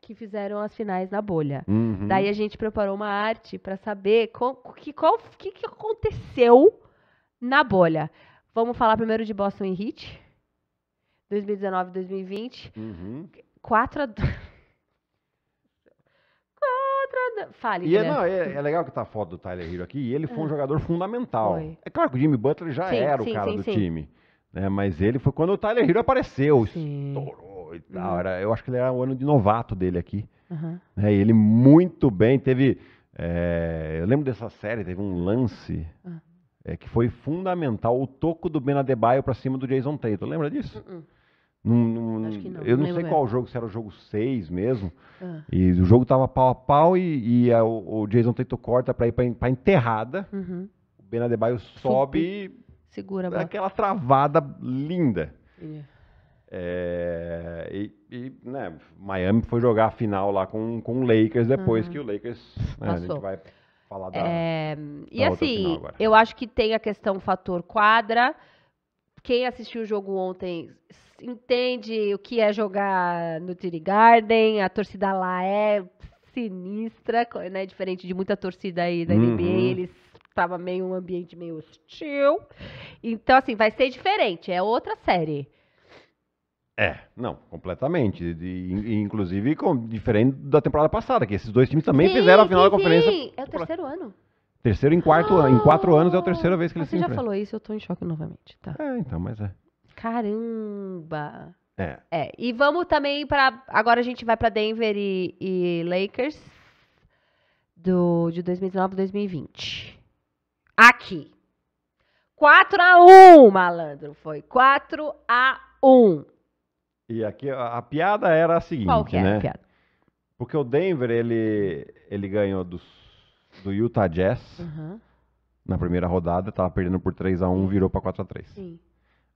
que fizeram as finais na bolha. Uhum. Daí a gente preparou uma arte para saber o que, que, que aconteceu na bolha. Vamos falar primeiro de Boston Heat, 2019-2020. Uhum. 4 a 2. Fale. E é, né? não, é, é, legal que tá a foto do Tyler Hero aqui. E ele foi um ah. jogador fundamental. Foi. É claro que o Jimmy Butler já sim, era sim, o cara sim, do time. Né? Mas ele foi quando o Tyler Hero apareceu. Estourou e tal. Era, eu acho que ele era o ano de novato dele aqui. Uhum. É, ele muito bem teve. É, eu lembro dessa série, teve um lance uhum. é, que foi fundamental, o toco do Ben Adebayo para cima do Jason Tatum. Lembra disso? Uh Acho que não. Eu não, não sei qual era. jogo, se era o jogo 6 mesmo. Ah. E o jogo tava pau a pau e, e a, o Jason Tatum corta para ir pra, pra enterrada. Uhum. O Ben Adebayo sobe. e. Segura Aquela travada linda. Yeah. É, e, e né, Miami foi jogar a final lá com, com o Lakers depois uhum. que o Lakers. Né, a gente vai falar da. É, da e assim, eu acho que tem a questão fator quadra. Quem assistiu o jogo ontem entende o que é jogar no Tiri Garden, a torcida lá é sinistra, né? Diferente de muita torcida aí da uhum. NBA, eles tava meio um ambiente meio hostil. Então, assim, vai ser diferente, é outra série. É, não, completamente. E, inclusive, com, diferente da temporada passada, que esses dois times também sim, fizeram a final sim, da conferência. Sim, é o terceiro ano. Terceiro em quarto oh, Em quatro ah! anos é a terceira vez que eles ah, se Você já falou isso, eu tô em choque novamente, tá? É, então, mas é. Caramba! É. é. E vamos também para. Agora a gente vai para Denver e, e, Lakers do, de 2019 2020. Aqui. 4 x 1 malandro. Foi 4 x 1 E aqui a, piada era a seguinte. Qual que era né? a piada? Porque o Denver, ele, ele ganhou dos, do Utah Jazz uhum. na primeira rodada, tava perdendo por 3 x 1 virou pra 4 x 3 Sim.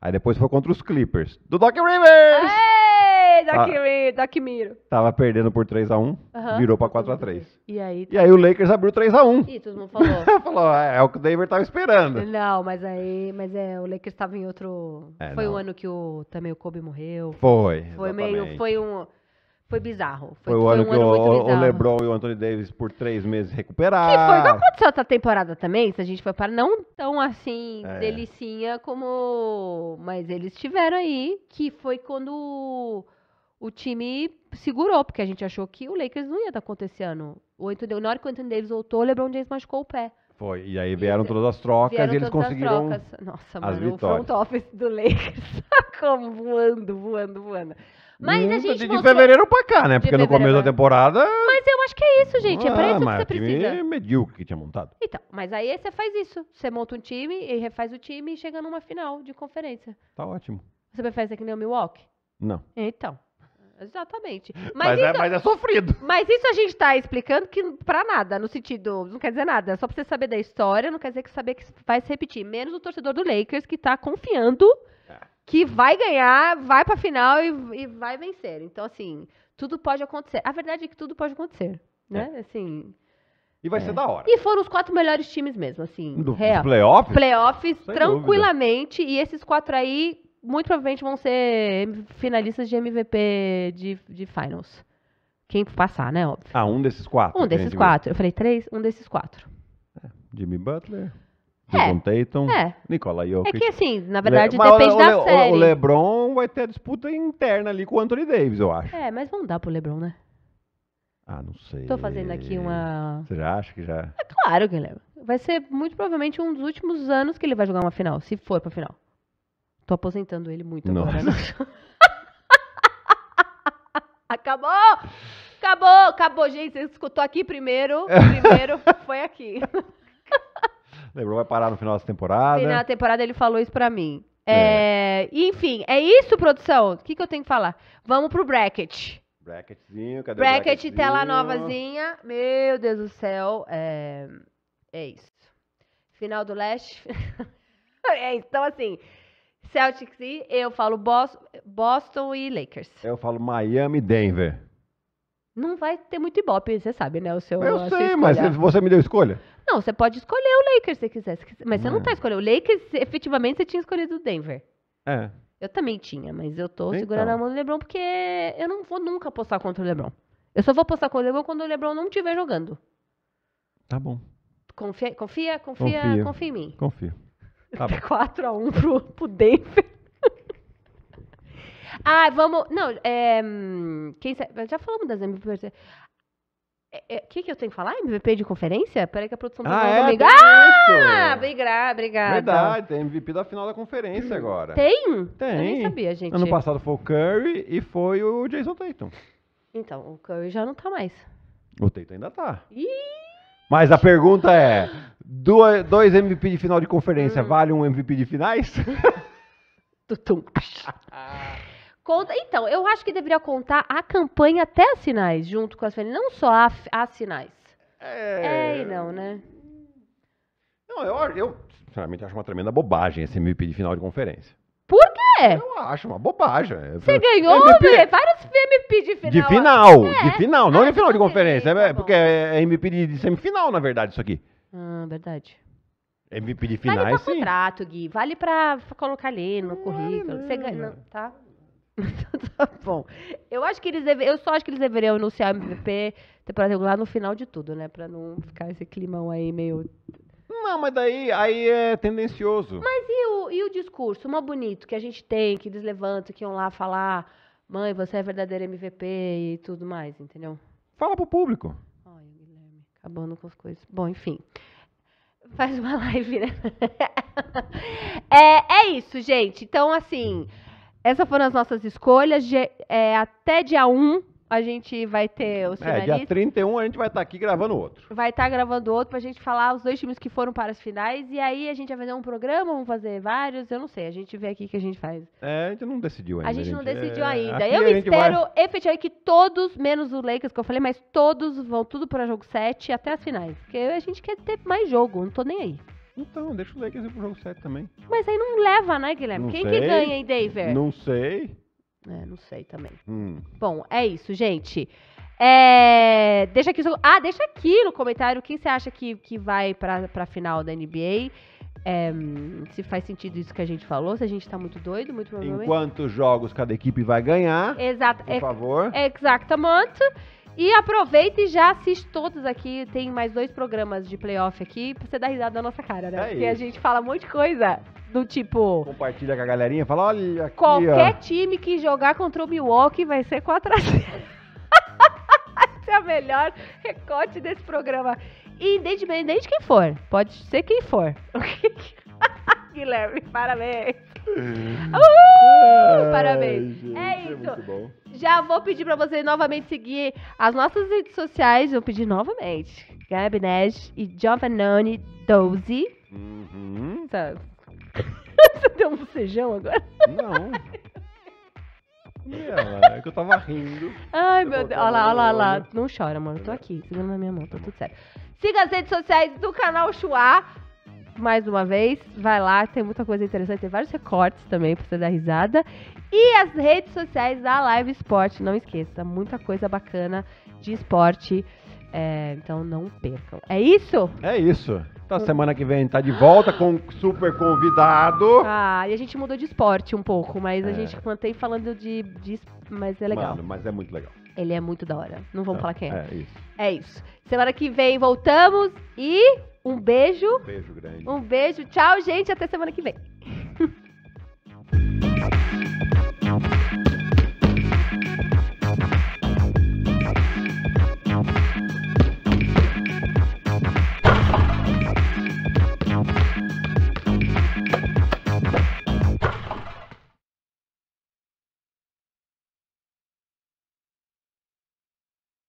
Aí depois foi contra os Clippers. Do Doc Rivers! Ei, Doc, tá. Miro. Tava perdendo por 3x1, uhum. virou pra 4x3. E aí, e aí o Lakers abriu 3x1. E todo mundo falou. falou, é, é, o que o Denver tava esperando. Não, mas aí. Mas é, o Lakers tava em outro. É, foi o um ano que o, também o Kobe morreu. Foi. Foi exatamente. meio. Foi um foi bizarro. Foi, foi o ano um que ano o, o, LeBron e o Anthony Davis por três meses recuperaram. Que foi que aconteceu essa temporada também, se a gente foi para não tão assim é. delicinha como, mas eles tiveram aí que foi quando o time segurou, porque a gente achou que o Lakers não ia estar tá acontecendo. O Anthony, na hora que o Anthony Davis voltou, o LeBron James machucou o pé. Foi, e aí vieram e, todas as trocas e eles conseguiram as trocas. Nossa, as mano, vitórias. o front office do Lakers tá como voando, voando, voando. Mas a gente. De, de fevereiro pra cá, né? Porque no começo da é. temporada. Mas eu acho que é isso, gente. É pra ah, isso que você precisa. É medíocre que tinha montado. Então, mas aí você faz isso. Você monta um time e refaz o time e chega numa final de conferência. Tá ótimo. Você prefere ser que nem o Milwaukee? Não. Então. Exatamente. Mas, mas, é, isso, é, mas, é, sofrido. Mas isso a gente está explicando que para nada, no sentido, não quer dizer nada. É só para você saber da história, não quer dizer que saber que vai se repetir. Menos o torcedor do Lakers que está confiando que vai ganhar, vai pra final e, e vai vencer. Então, assim, tudo pode acontecer. A verdade é que tudo pode acontecer, né? É. Assim. E vai é. ser da hora. E foram os quatro melhores times mesmo, assim. Do, real. playoffs? Playoffs, Sem tranquilamente. Dúvida. E esses quatro aí, muito provavelmente, vão ser finalistas de MVP de, de finals. Quem passar, né? Óbvio. Ah, um desses quatro. Um desses quatro. Eu falei três, um desses quatro. É, Jimmy Butler. Jason é, Tatum, é. Nicola Jokic. É que assim, na verdade, Le... depende o, da o, série. O LeBron vai ter a disputa interna ali com o Anthony Davis, eu acho. É, mas não dá pro LeBron, né? Ah, não sei. Tô fazendo aqui uma... Você já acha que já... É claro, ele é. Vai ser muito provavelmente um dos últimos anos que ele vai jogar uma final, se for pra final. Tô aposentando ele muito agora. Né? Nossa. Acabou! Acabou, acabou, gente. Você escutou aqui primeiro. Primeiro foi aqui. LeBron vai parar no final dessa temporada. No final da temporada ele falou isso pra mim. É. É, enfim, é isso, produção. O que, que eu tenho que falar? Vamos pro bracket. Bracketzinho, cadê bracket, o bracketzinho? tela novazinha. Meu Deus do céu. É, é isso. Final do leste. é isso. Então, assim, Celtics e eu falo Boston, Boston e Lakers. Eu falo Miami e Denver. Não vai ter muito ibope, você sabe, né? O seu, eu sei, mas você me deu escolha. Não, você pode escolher o Lakers se quiser. Se quiser mas você não está é. escolhendo. O Lakers, efetivamente, você tinha escolhido o Denver. É. Eu também tinha, mas eu tô então. segurando a mão do LeBron porque eu não vou nunca apostar contra o LeBron. Eu só vou apostar contra o LeBron quando o LeBron não estiver jogando. Tá bom. Confia, confia, confia, confia, em mim. Confia. Tá 4x1 tá pro, pro Denver. Ah, vamos. Não, é. Quem sabe, já falamos das MVP. O é, é, que, que eu tenho que falar? MVP de conferência? Peraí que a produção tá ah, é, comigo. Ah, obrigada, obrigada. Verdade, tem MVP da final da conferência agora. Tem? Tem. Eu nem sabia, gente. Ano passado foi o Curry e foi o Jason Tatum. Então, o Curry já não tá mais. O Tatum ainda tá. Ih! Mas a pergunta é, dois MVP de final de conferência hum. vale um MVP de finais? Tutum. Conta, então, eu acho que deveria contar a campanha até as finais, junto com as finais, não só as finais. É... é e não, né? Não, eu, eu sinceramente acho uma tremenda bobagem esse MVP de final de conferência. Por quê? Eu acho uma bobagem. Você é, ganhou MVP... É, vários MVP de final. De final, é. de final, não ah, de final de conferência. É, tá é, porque é MVP de, de semifinal, na verdade, isso aqui. Ah, verdade. MVP de finais, vale pra contrato, Gui. Vale pra colocar ali no currículo. Você né? ganha, tá? Então tá bom. Eu acho que eles deve... eu só acho que eles deveriam anunciar o MVP temporada regular no final de tudo, né, para não ficar esse climão aí meio não, mas daí aí é tendencioso. Mas e o, e o discurso mais bonito que a gente tem, que eles levantam, que iam lá falar, mãe, você é verdadeira MVP e tudo mais, entendeu? Fala pro público. Olha, Guilherme, acabando com as coisas. Bom, enfim. Faz uma live, né? é, é isso, gente. Então, assim. Essas foram as nossas escolhas. De, é, até dia 1 a gente vai ter os finalistas. É, dia 31 a gente vai estar tá aqui gravando outro. Vai estar tá gravando outro pra gente falar os dois times que foram para as finais. E aí a gente vai fazer um programa, vamos fazer vários, eu não sei. A gente vê aqui o que a gente faz. É, a gente não decidiu ainda. A gente, é, a gente não decidiu é, ainda. Eu espero, vai... efetivamente, que todos, menos o Lakers que eu falei, mas todos vão tudo para jogo 7 até as finais. Porque a gente quer ter mais jogo, não tô nem aí. Então, deixa o Lakers ir pro jogo 7 também. Mas aí não leva, né, Guilherme? Não Quem sei. que ganha aí, David? Não sei. É, não sei também. Hum. Bom, é isso, gente. É, deixa aqui. Ah, deixa aqui no comentário quem você acha que, que vai pra, pra final da NBA. É, se faz sentido isso que a gente falou, se a gente tá muito doido, muito provavelmente. Em quantos jogos cada equipe vai ganhar. Exato. Por favor. Exatamente. E aproveita e já assiste todos aqui. Tem mais dois programas de playoff aqui pra você dar risada na nossa cara, né? É Porque isso. a gente fala um monte de coisa do tipo. Compartilha com a galerinha, fala, olha aqui, Qualquer ó. time que jogar contra o Milwaukee vai ser 4x0. Esse é o melhor recorte desse programa. E independente de quem for, pode ser quem for. Guilherme, parabéns. Uh, parabéns. Gente, é isso. É Já vou pedir para você novamente seguir as nossas redes sociais. Vou pedir novamente. Gabi Nash e Giovannone 12. Uhum. Tá. você deu um bocejão agora? Não. É, é que eu tava rindo. Ai, meu Deus. Olha lá, olha lá, olha lá. Não chora, mano. Eu tô aqui, Seguindo na minha mão, tá tudo certo. Siga as redes sociais do canal Chua mais uma vez, vai lá, tem muita coisa interessante, tem vários recortes também pra você dar risada. E as redes sociais da Live Esporte, não esqueça, muita coisa bacana de esporte. É, então não percam. É isso? É isso. Então semana que vem tá de volta com um ah! super convidado. Ah, e a gente mudou de esporte um pouco, mas é. a gente mantém falando de, de. Mas é legal. Mano, mas é muito legal. Ele é muito da hora. Não vamos falar quem é. É isso. É isso. Semana que vem voltamos e. Um beijo. Um beijo grande. Um beijo. Tchau, gente. Até semana que vem.